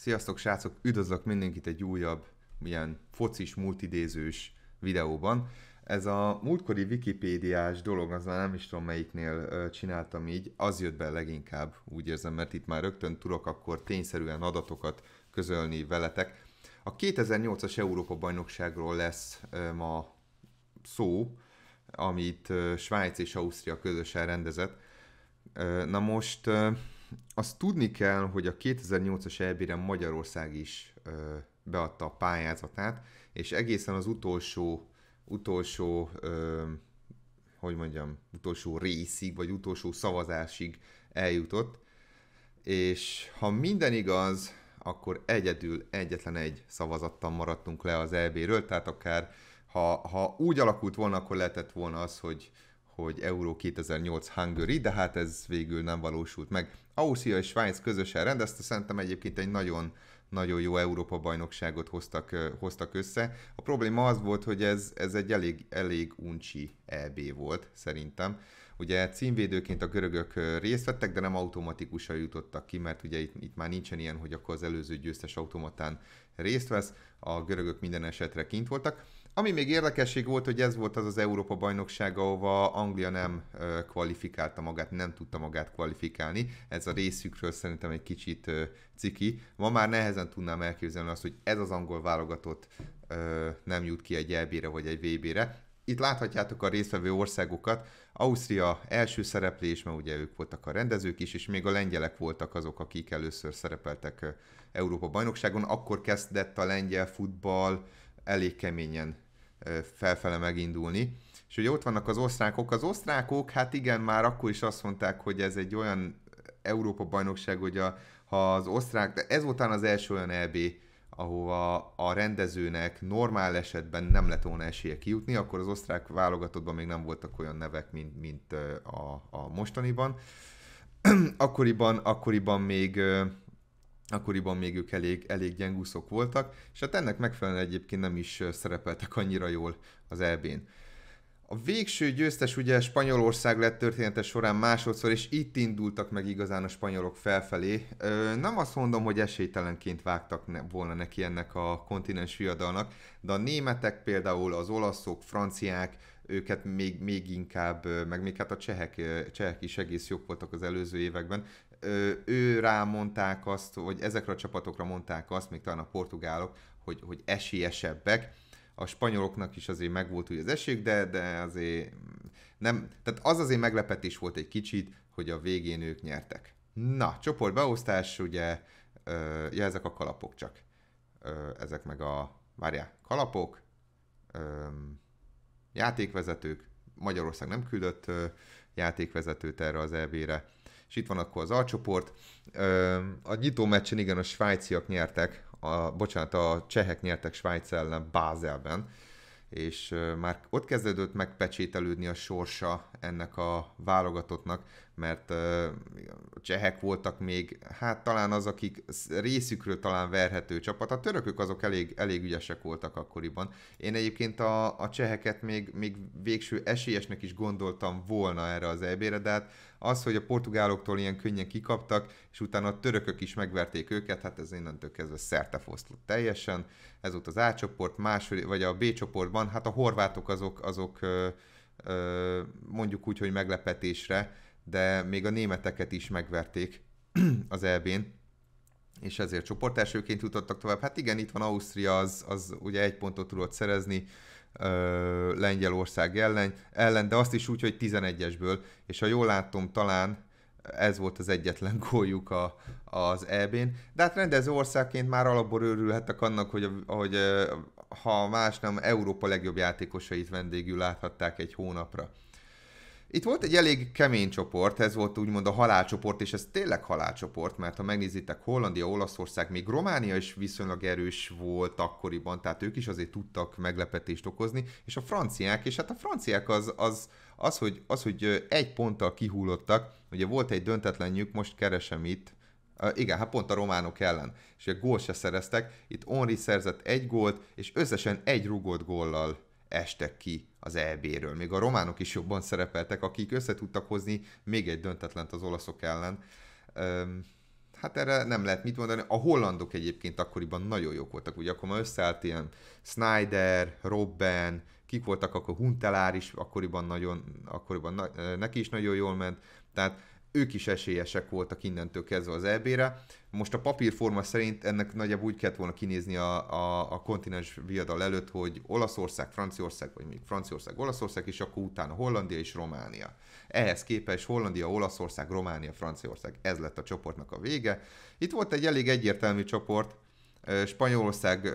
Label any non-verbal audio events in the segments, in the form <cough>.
Sziasztok srácok, üdvözlök mindenkit egy újabb, ilyen focis, multidézős videóban. Ez a múltkori Wikipédiás dolog, az már nem is tudom melyiknél csináltam így, az jött be leginkább, úgy érzem, mert itt már rögtön tudok akkor tényszerűen adatokat közölni veletek. A 2008-as Európa-bajnokságról lesz ma szó, amit Svájc és Ausztria közösen rendezett. Na most azt tudni kell, hogy a 2008-as eb Magyarország is ö, beadta a pályázatát, és egészen az utolsó, utolsó ö, hogy mondjam, utolsó részig, vagy utolsó szavazásig eljutott, és ha minden igaz, akkor egyedül egyetlen egy szavazattal maradtunk le az EB-ről, tehát akár ha, ha úgy alakult volna, akkor lehetett volna az, hogy hogy Euró 2008 Hungary, de hát ez végül nem valósult meg. Ausztria és Svájc közösen rendezte, szerintem egyébként egy nagyon nagyon jó Európa-bajnokságot hoztak, hoztak össze. A probléma az volt, hogy ez, ez egy elég, elég uncsi EB volt, szerintem. Ugye címvédőként a görögök részt vettek, de nem automatikusan jutottak ki, mert ugye itt, itt már nincsen ilyen, hogy akkor az előző győztes automatán részt vesz, a görögök minden esetre kint voltak. Ami még érdekesség volt, hogy ez volt az az Európa bajnokság, ahova Anglia nem kvalifikálta magát, nem tudta magát kvalifikálni. Ez a részükről szerintem egy kicsit ciki. Ma már nehezen tudnám elképzelni azt, hogy ez az angol válogatott nem jut ki egy elbére vagy egy VB-re. Itt láthatjátok a résztvevő országokat. Ausztria első szereplés, mert ugye ők voltak a rendezők is, és még a lengyelek voltak azok, akik először szerepeltek Európa-bajnokságon. Akkor kezdett a lengyel futball elég keményen felfele megindulni. És ugye ott vannak az osztrákok. Az osztrákok, hát igen, már akkor is azt mondták, hogy ez egy olyan Európa-bajnokság, hogy a, ha az osztrák, de ez volt az első olyan EB ahova a rendezőnek normál esetben nem lett volna esélye kijutni, akkor az osztrák válogatottban még nem voltak olyan nevek, mint, mint a, a mostaniban. <clears throat> akkoriban, akkoriban még akkoriban még ők elég, elég gyengúszok voltak, és hát ennek megfelelően egyébként nem is szerepeltek annyira jól az EB-n. A végső győztes ugye Spanyolország lett története során másodszor, és itt indultak meg igazán a spanyolok felfelé. Ö, nem azt mondom, hogy esélytelenként vágtak ne, volna neki ennek a kontinens viadalnak, de a németek például, az olaszok, franciák, őket még, még inkább, meg még hát a csehek, csehek is egész jók voltak az előző években, Ö, ő rá mondták azt, vagy ezekre a csapatokra mondták azt, még talán a portugálok, hogy, hogy esélyesebbek, a spanyoloknak is azért megvolt úgy az esély, de, de azért nem, tehát az azért meglepetés volt egy kicsit, hogy a végén ők nyertek. Na, csoportbeosztás, ugye, ö, ja, ezek a kalapok csak. Ö, ezek meg a, várjál, kalapok, ö, játékvezetők, Magyarország nem küldött ö, játékvezetőt erre az EB-re, és itt van akkor az alcsoport. A nyitó meccsen igen, a svájciak nyertek a, bocsánat, a csehek nyertek Svájc ellen Bázelben, és már ott kezdődött megpecsételődni a sorsa ennek a válogatottnak mert a csehek voltak még, hát talán az, akik részükről talán verhető csapat, a törökök azok elég, elég ügyesek voltak akkoriban. Én egyébként a, a cseheket még, még végső esélyesnek is gondoltam volna erre az EB-re, de hát az, hogy a portugáloktól ilyen könnyen kikaptak, és utána a törökök is megverték őket, hát ez innentől kezdve fosztott teljesen. Ez volt az A csoport, második, vagy a B csoportban, hát a horvátok azok, azok mondjuk úgy, hogy meglepetésre de még a németeket is megverték <clears throat> az EB-n, és ezért csoportelsőként jutottak tovább. Hát igen, itt van Ausztria, az, az ugye egy pontot tudott szerezni, ö, Lengyelország ellen, ellen, de azt is úgy, hogy 11-esből, és ha jól látom, talán ez volt az egyetlen <laughs> góljuk a, az EB-n. De hát rendező országként már alapból örülhettek annak, hogy, hogy ha más nem, Európa legjobb játékosait vendégül láthatták egy hónapra. Itt volt egy elég kemény csoport, ez volt úgymond a halálcsoport, és ez tényleg halálcsoport, mert ha megnézitek, Hollandia, Olaszország, még Románia is viszonylag erős volt akkoriban, tehát ők is azért tudtak meglepetést okozni, és a franciák, és hát a franciák az, az, az, hogy, az, hogy egy ponttal kihullottak, ugye volt egy döntetlenjük, most keresem itt, igen, hát pont a románok ellen, és egy gól se szereztek, itt Onri szerzett egy gólt, és összesen egy rugott góllal estek ki az EB-ről. Még a románok is jobban szerepeltek, akik össze tudtak hozni még egy döntetlent az olaszok ellen. Üm, hát erre nem lehet mit mondani. A hollandok egyébként akkoriban nagyon jók voltak, ugye akkor már összeállt ilyen Snyder, Robben, kik voltak akkor Huntelár is, akkoriban, nagyon, akkoriban na, neki is nagyon jól ment. Tehát ők is esélyesek voltak innentől kezdve az EB-re. Most a papírforma szerint ennek nagyjából úgy kellett volna kinézni a, a, a kontinens viadal előtt, hogy Olaszország, Franciaország, vagy még Franciaország, Olaszország, és akkor utána Hollandia és Románia. Ehhez képest Hollandia, Olaszország, Románia, Franciaország. Ez lett a csoportnak a vége. Itt volt egy elég egyértelmű csoport, Spanyolország,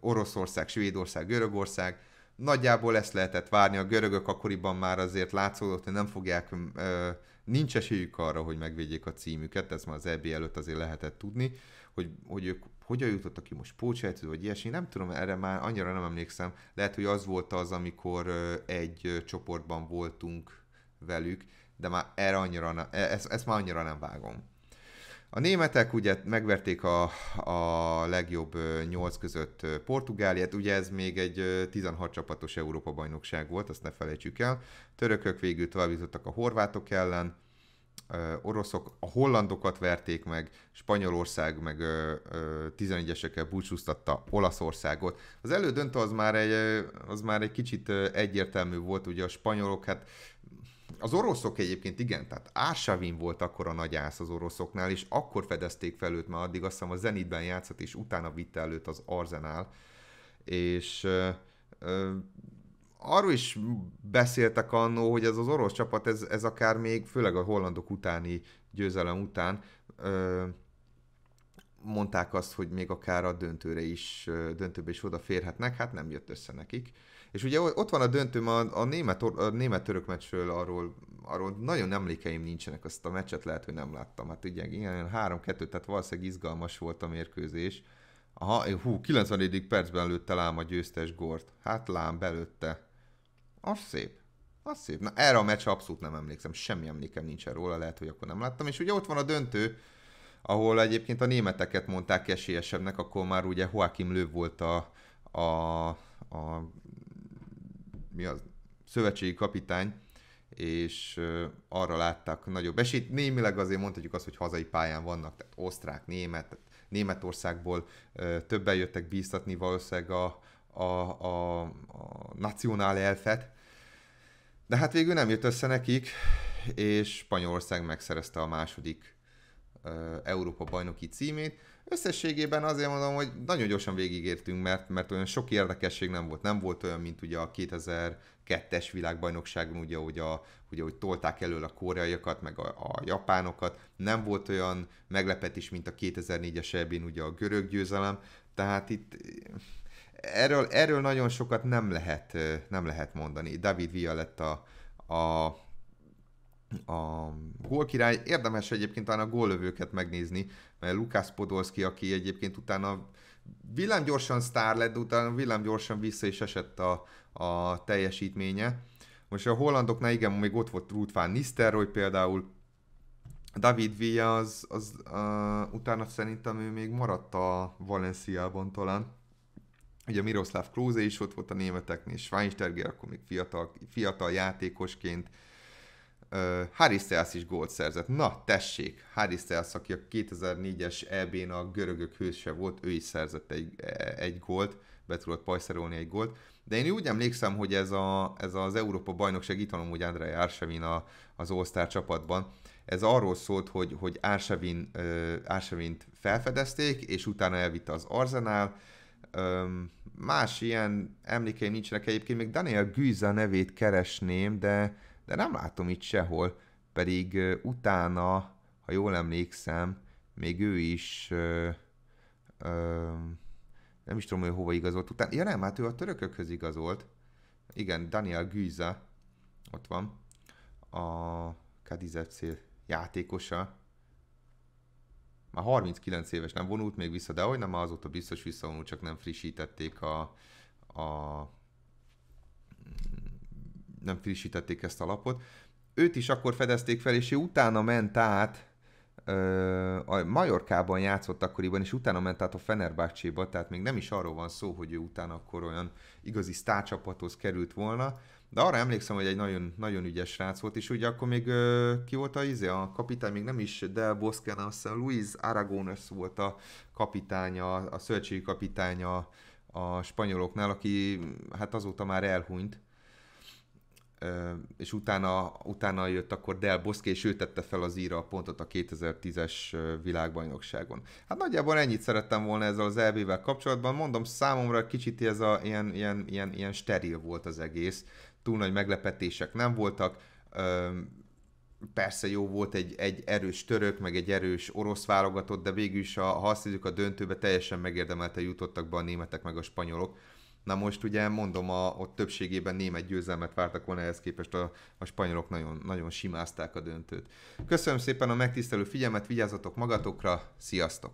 Oroszország, Svédország, Görögország, nagyjából ezt lehetett várni, a görögök akkoriban már azért látszódott, hogy nem fogják nincs esélyük arra, hogy megvédjék a címüket, ezt már az EB előtt azért lehetett tudni, hogy, hogy ők hogyan jutottak ki most pócsejtő, vagy ilyesmi, nem tudom, erre már annyira nem emlékszem. Lehet, hogy az volt az, amikor egy csoportban voltunk velük, de már erre annyira, e- ezt, ezt már annyira nem vágom. A németek ugye megverték a, a legjobb nyolc között Portugáliát, ugye ez még egy 16 csapatos Európa-bajnokság volt, azt ne felejtsük el. Törökök végül továbbítottak a horvátok ellen, oroszok a hollandokat verték meg, Spanyolország meg 11-esekkel búcsúztatta Olaszországot. Az elődöntő az már egy, az már egy kicsit egyértelmű volt, ugye a spanyolok hát az oroszok egyébként igen, tehát Ársavin volt akkor a nagy ász az oroszoknál, és akkor fedezték fel őt, mert addig azt hiszem a Zenitben játszott, és utána vitte előtt az Arzenál, és uh, uh, arról is beszéltek annó, hogy ez az orosz csapat, ez, ez akár még, főleg a hollandok utáni győzelem után, uh, mondták azt, hogy még akár a döntőre is, döntőbe is odaférhetnek, hát nem jött össze nekik. És ugye ott van a döntőm a, a, német, a német török meccsről, arról, arról nagyon emlékeim nincsenek, azt a meccset lehet, hogy nem láttam. Hát ugye ilyen 3-2, tehát valószínűleg izgalmas volt a mérkőzés. Aha, hú, 90. percben lőtte lám a győztes gort. Hát lám belőtte. Az szép. Az szép. Na erre a meccs abszolút nem emlékszem, semmi emlékem nincsen róla, lehet, hogy akkor nem láttam. És ugye ott van a döntő, ahol egyébként a németeket mondták esélyesebbnek, akkor már ugye Joachim Löw volt a, a, a mi az, szövetségi kapitány, és arra láttak nagyobb esélyt. Némileg azért mondhatjuk azt, hogy hazai pályán vannak, tehát osztrák, német, tehát Németországból többen jöttek bíztatni valószínűleg a, a, a, a nacionál elfet, de hát végül nem jött össze nekik, és Spanyolország megszerezte a második Európa bajnoki címét. Összességében azért mondom, hogy nagyon gyorsan végigértünk, mert, mert olyan sok érdekesség nem volt. Nem volt olyan, mint ugye a 2002-es világbajnokságon, ugye, hogy, a, ugye, hogy tolták elől a koreaiakat, meg a, a japánokat. Nem volt olyan meglepetés, mint a 2004-es ebén ugye a görög győzelem. Tehát itt erről, erről nagyon sokat nem lehet, nem lehet mondani. David Villa lett a, a a gólkirály. Érdemes egyébként talán a góllövőket megnézni, mert Lukás Podolski, aki egyébként utána villámgyorsan sztár lett, utána villámgyorsan vissza is esett a, a teljesítménye. Most a hollandoknál igen, még ott volt Ruud van Nistelrooy például, David Villa az, az uh, utána szerintem ő még maradt a Valenciában talán. Ugye Miroslav Klose is ott volt a németeknél, Schweinsteiger akkor még fiatal, fiatal játékosként, uh, Uh, Harry Styles is gólt szerzett. Na, tessék, Harry Styles, aki a 2004-es EB-n a görögök hőse volt, ő is szerzett egy, egy gólt, be tudott pajszerolni egy gólt. De én úgy emlékszem, hogy ez, a, ez az Európa bajnokság, itt van úgy Andrei Ársevin a, az all csapatban, ez arról szólt, hogy, hogy Ársevin, uh, Ársevint felfedezték, és utána elvitte az Arzenál, um, más ilyen emlékeim nincsenek egyébként, még Daniel Gűza nevét keresném, de de nem látom itt sehol, pedig utána, ha jól emlékszem, még ő is ö, ö, nem is tudom, hogy hova igazolt utána. Ja nem, hát ő a törökökhöz igazolt. Igen, Daniel Güza, ott van, a Cadiz FC játékosa. Már 39 éves, nem vonult még vissza, de ahogy nem, azóta biztos visszavonult, csak nem frissítették a, a nem frissítették ezt a lapot. Őt is akkor fedezték fel, és ő utána ment át, ö, a Majorkában játszott akkoriban, és utána ment át a Fenerbahcséba, tehát még nem is arról van szó, hogy ő utána akkor olyan igazi sztárcsapathoz került volna, de arra emlékszem, hogy egy nagyon, nagyon ügyes srác volt, és ugye akkor még ö, ki volt a izé, a kapitány még nem is Del Bosque, hanem aztán Luis Aragones volt a kapitánya, a szövetségi kapitánya a spanyoloknál, aki hát azóta már elhunyt, és utána, utána jött akkor Del Bosque, és ő tette fel az íra a pontot a 2010-es világbajnokságon. Hát nagyjából ennyit szerettem volna ezzel az EB-vel kapcsolatban. Mondom, számomra kicsit ez a, ilyen, ilyen, ilyen, ilyen steril volt az egész. Túl nagy meglepetések nem voltak. Persze jó volt egy, egy erős török, meg egy erős orosz válogatott, de végül is, ha, ha azt hiszük, a döntőbe teljesen megérdemelte jutottak be a németek meg a spanyolok Na most ugye mondom, a, ott többségében német győzelmet vártak volna, ehhez képest a, a spanyolok nagyon, nagyon simázták a döntőt. Köszönöm szépen a megtisztelő figyelmet, vigyázzatok magatokra, sziasztok!